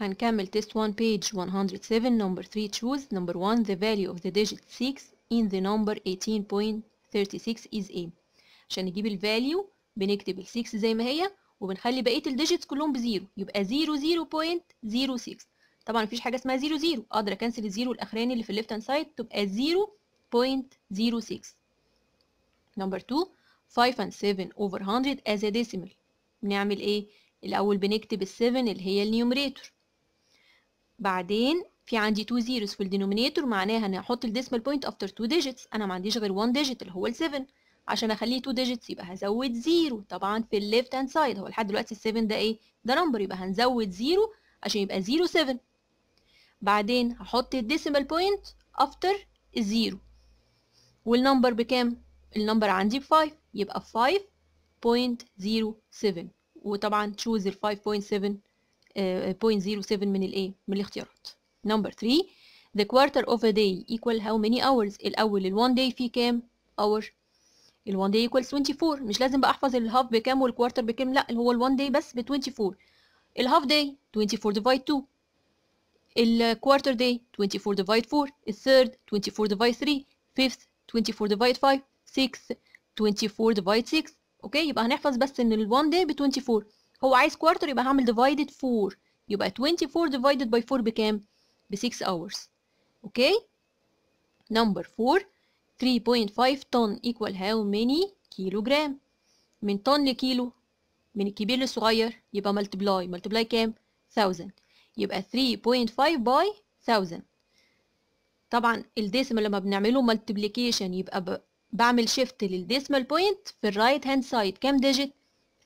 هنكمل test 1 page 107 number 3 choose number 1 the value of the digit 6 in the number 18.36 is a عشان نجيب الفاليو بنكتب ال 6 زي ما هي وبنخلي بقيه الديجيتس كلهم بزيرو يبقى 00.06 طبعا مفيش حاجه اسمها 00 اقدر اكنسل الزيرو الاخراني اللي في الليفت هاند سايد تبقى 0.06 نمبر 2 5 and 7 over 100 as a decimal بنعمل ايه الاول بنكتب ال7 اللي هي النيومريتور بعدين في عندي 2 زيروز في الدينومينيتور معناها اني احط الديسمال بوينت افتر 2 ديجيتس انا ما عنديش غير 1 ديجيت اللي هو ال 7 عشان اخليه 2 ديجيتس يبقى هزود زيرو طبعا في الليفت هاند سايد هو لحد دلوقتي ال 7 ده ايه ده نمبر يبقى هنزود زيرو عشان يبقى زيرو 7 بعدين هحط الديسمال بوينت افتر الزيرو والنمبر بكام النمبر عندي ب 5 يبقى 5.07 وطبعا تشوز ال 5.7 0.07 من الايه من الاختيارات نمبر 3 the quarter of a day equal how many hours الاول ال1 day فيه كام hour ال1 day equals 24 مش لازم بقى احفظ الهاف بكام والكوارتر بكام لا هو ال1 day بس ب 24 الهاف day 24 divide 2 الكوارتر day 24 divide 4 الثيرد 24 divide 3 fifth 24 divide 5 sixth 24 divide 6 اوكي يبقى هنحفظ بس ان ال1 day ب 24 هو عايز كوارتر يبقى هعمل ديفايدد 4 يبقى 24 ديفايدد باي 4 بكام ب 6 hours اوكي نمبر 4 3.5 طن equal how many كيلو جرام من طن لكيلو من الكبير للصغير يبقى ملتبلاي ملتبلاي كام 1000 يبقى 3.5 باي 1000 طبعا الديسمال لما بنعمله ملتبليكيشن يبقى بعمل شيفت للديسمال بوينت في الرايت هاند سايد كام ديجيت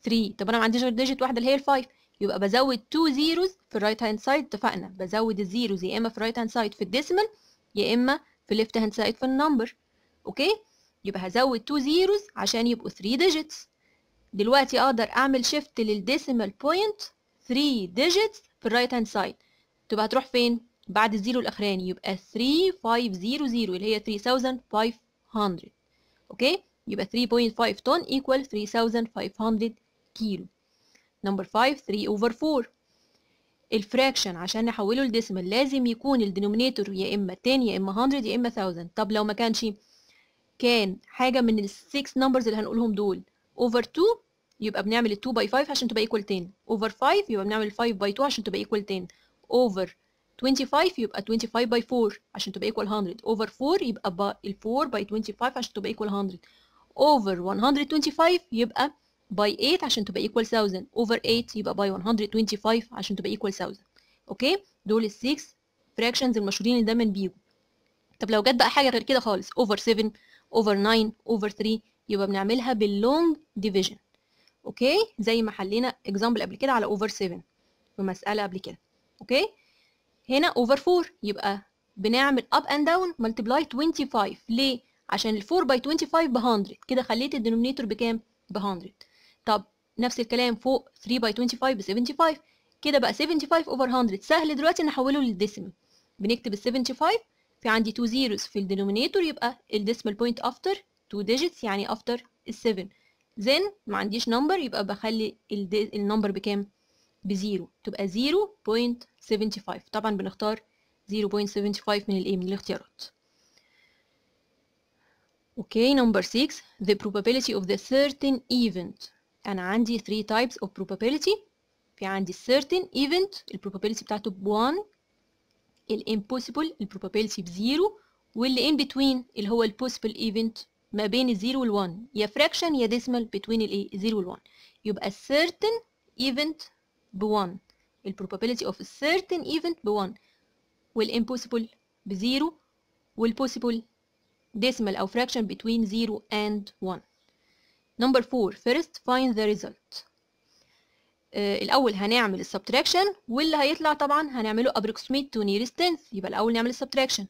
3 طب انا ما عنديش غير ديجيت واحده اللي هي ال5 يبقى بزود 2 زيروز في الرايت هاند سايد اتفقنا بزود الزيروز يا اما في الرايت هاند سايد في الديسيمال يا اما في الليفت هاند سايد في النمبر اوكي يبقى هزود 2 زيروز عشان يبقوا 3 ديجيتس دلوقتي اقدر اعمل شيفت للديسيمال بوينت 3 ديجيتس في الرايت هاند سايد تبقى هتروح فين بعد الزيرو الاخراني يبقى 3500 اللي هي 3500 اوكي يبقى 3.5 تون ايكوال 3500 كيلو نمبر 5 3 اوفر 4 الفراكشن عشان نحوله لديسيمال لازم يكون الدينومينيتور يا اما 10 يا اما 100 يا اما 1000 طب لو ما كانش كان حاجه من ال 6 نمبرز اللي هنقولهم دول اوفر 2 يبقى بنعمل ال 2 باي 5 عشان تبقى ايكوال 10 اوفر 5 يبقى بنعمل 5 باي 2 عشان تبقى ايكوال 10 اوفر 25 يبقى 25 باي 4 عشان تبقى ايكوال 100 اوفر 4 يبقى ال 4 باي 25 عشان تبقى ايكوال 100 اوفر 125 يبقى باي 8 عشان تبقى equal 1000 over 8 يبقى باي 125 عشان تبقى equal 1000 اوكي دول ال 6 fractions المشهورين اللي دايما بيجوا طب لو جت بقى حاجه غير كده خالص over 7 over 9 over 3 يبقى بنعملها باللونج ديفيجن اوكي زي ما حلينا اكزامبل قبل كده على over 7 في مساله قبل كده اوكي هنا over 4 يبقى بنعمل up and down multiply 25 ليه عشان ال 4 by 25 ب 100 كده خليت الدينومينيتور بكام ب 100 طب نفس الكلام فوق 3 باي 25 ب 75 كده بقى 75 اوفر 100 سهل دلوقتي نحوله للدسم بنكتب ال 75 في عندي 2 زيروز في الدينومينيتور يبقى الديسيمال بوينت افتر 2 ديجيتس يعني افتر 7 then ما عنديش نمبر يبقى بخلي النمبر بكام بزيرو تبقى 0.75 طبعا بنختار 0.75 من الايه من الاختيارات اوكي نمبر 6 the probability of the certain event انا عندي 3 types of probability في عندي certain event probability بتاعته ب 1 ال impossible probability ب 0 واللي in between اللي هو ال possible event ما بين ال 0 وال 1 يا fraction يا decimal between ال 0 وال 1 يبقى certain event ب 1 ال probability of a certain event ب 1 وال impossible ب 0 وال possible decimal أو fraction between 0 and 1 نمبر 4 first find the result آه الاول هنعمل السبتراكشن واللي هيطلع طبعا هنعمله approximate to nearest tenth يبقى الاول نعمل السبتراكشن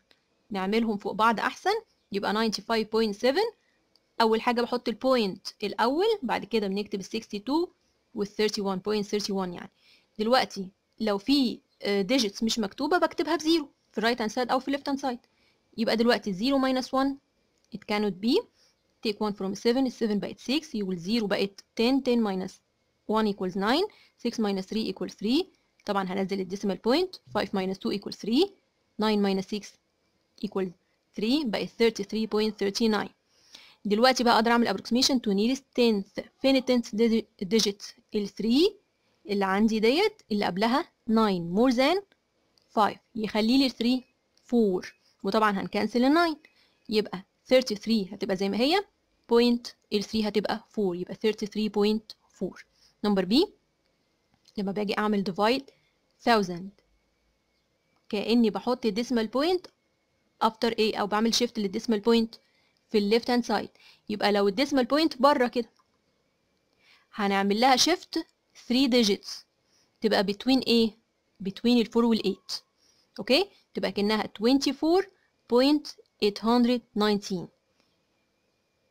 نعملهم فوق بعض احسن يبقى 95.7 اول حاجه بحط البوينت الاول بعد كده بنكتب ال 62 وال 31.31 يعني دلوقتي لو في ديجيتس آه، مش مكتوبه بكتبها بزيرو في الرايت هاند سايد او في الليفت هاند سايد يبقى دلوقتي 0 minus 1 it cannot be take 1 from 7 7 بقت 6 يقول 0 بقت 10 10 minus 1 equals 9 6 minus 3 equals 3 طبعا هنزل الديسيمال بوينت 5 minus 2 equals 3 9 minus 6 equals 3 بقت 33.39 دلوقتي بقى اقدر اعمل ابروكسيميشن تو نيرست 10 فين ال 10 ديجيت ال 3 اللي عندي ديت اللي قبلها 9 مور ذان 5 يخلي لي 3 4 وطبعا هنكنسل ال 9 يبقى 33 هتبقى زي ما هي بوينت ال 3 هتبقى 4 يبقى 33.4 نمبر بي لما باجي اعمل ديفايد 1000 كاني بحط ديسمال بوينت افتر ايه او بعمل شيفت للديسمال بوينت في الليفت هاند سايد يبقى لو الديسمال بوينت بره كده هنعمل لها شيفت 3 ديجيتس تبقى بتوين ايه بتوين ال 4 وال 8 اوكي تبقى كانها 24.8 819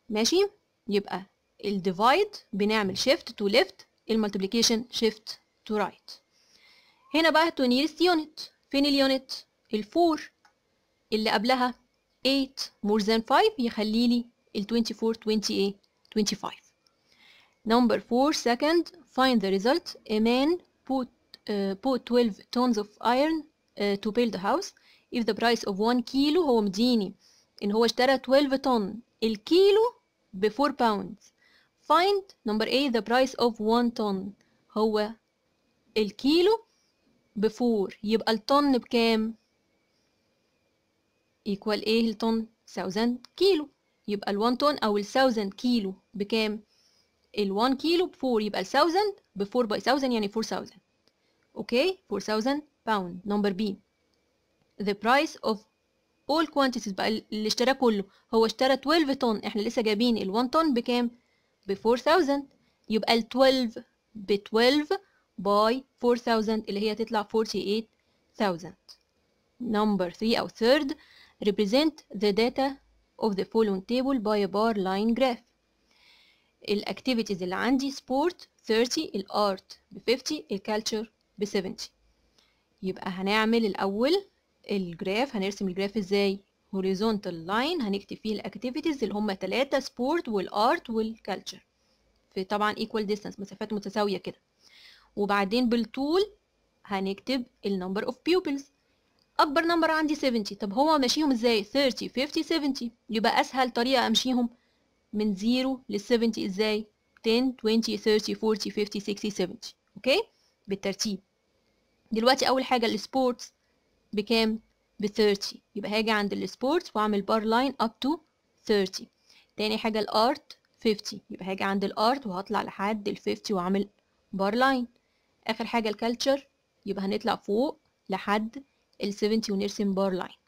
ماشي يبقى الديفايد بنعمل شيفت تو ليفت المالتيبليكيشن شيفت تو رايت هنا بقى تو نيرست يونت فين اليونت الفور اللي قبلها 8 more than 5 يخلي لي ال 24 28 25 number 4 second find the result a man put uh, put 12 tons of iron uh, to build a house if the price of 1 كيلو هو مديني ان هو اشترى 12 طن الكيلو ب 4 pounds find number A the price of 1 طن هو الكيلو ب 4 يبقى الطن بكام equal ايه الطن 1000 كيلو يبقى ال1 طن او ال1000 كيلو بكام ال1 كيلو ب 4 يبقى ال1000 ب 4 by 1000 يعني 4000 اوكي okay, 4000 pound number B the price of all quantities بقى اللي اشترى كله هو اشترى 12 طن احنا لسه جايبين ال 1 طن بكام ب 4000 يبقى ال 12 ب 12 باي 4000 اللي هي تطلع 48000 number 3 او third represent the data of the following table by a bar line graph ال activities اللي عندي sport 30 ال art ب 50 ال culture ب 70 يبقى هنعمل الاول الجراف هنرسم الجراف ازاي هوريزونتال لاين هنكتب فيه الاكتيفيتيز اللي هم ثلاثه سبورت والارت والكالتشر في طبعا ايكوال ديستانس مسافات متساويه كده وبعدين بالطول هنكتب النمبر اوف بيوبلز اكبر نمبر عندي 70 طب هو ماشيهم ازاي 30 50 70 يبقى اسهل طريقه امشيهم من 0 لل 70 ازاي 10 20 30 40 50 60 70 اوكي بالترتيب دلوقتي اول حاجه السبورتس بكام ب 30 يبقى هاجي عند السبورت واعمل بار لاين اب تو 30 تاني حاجه الارت 50 يبقى هاجي عند الارت وهطلع لحد ال 50 واعمل بار لاين اخر حاجه الكالتشر يبقى هنطلع فوق لحد ال 70 ونرسم بار لاين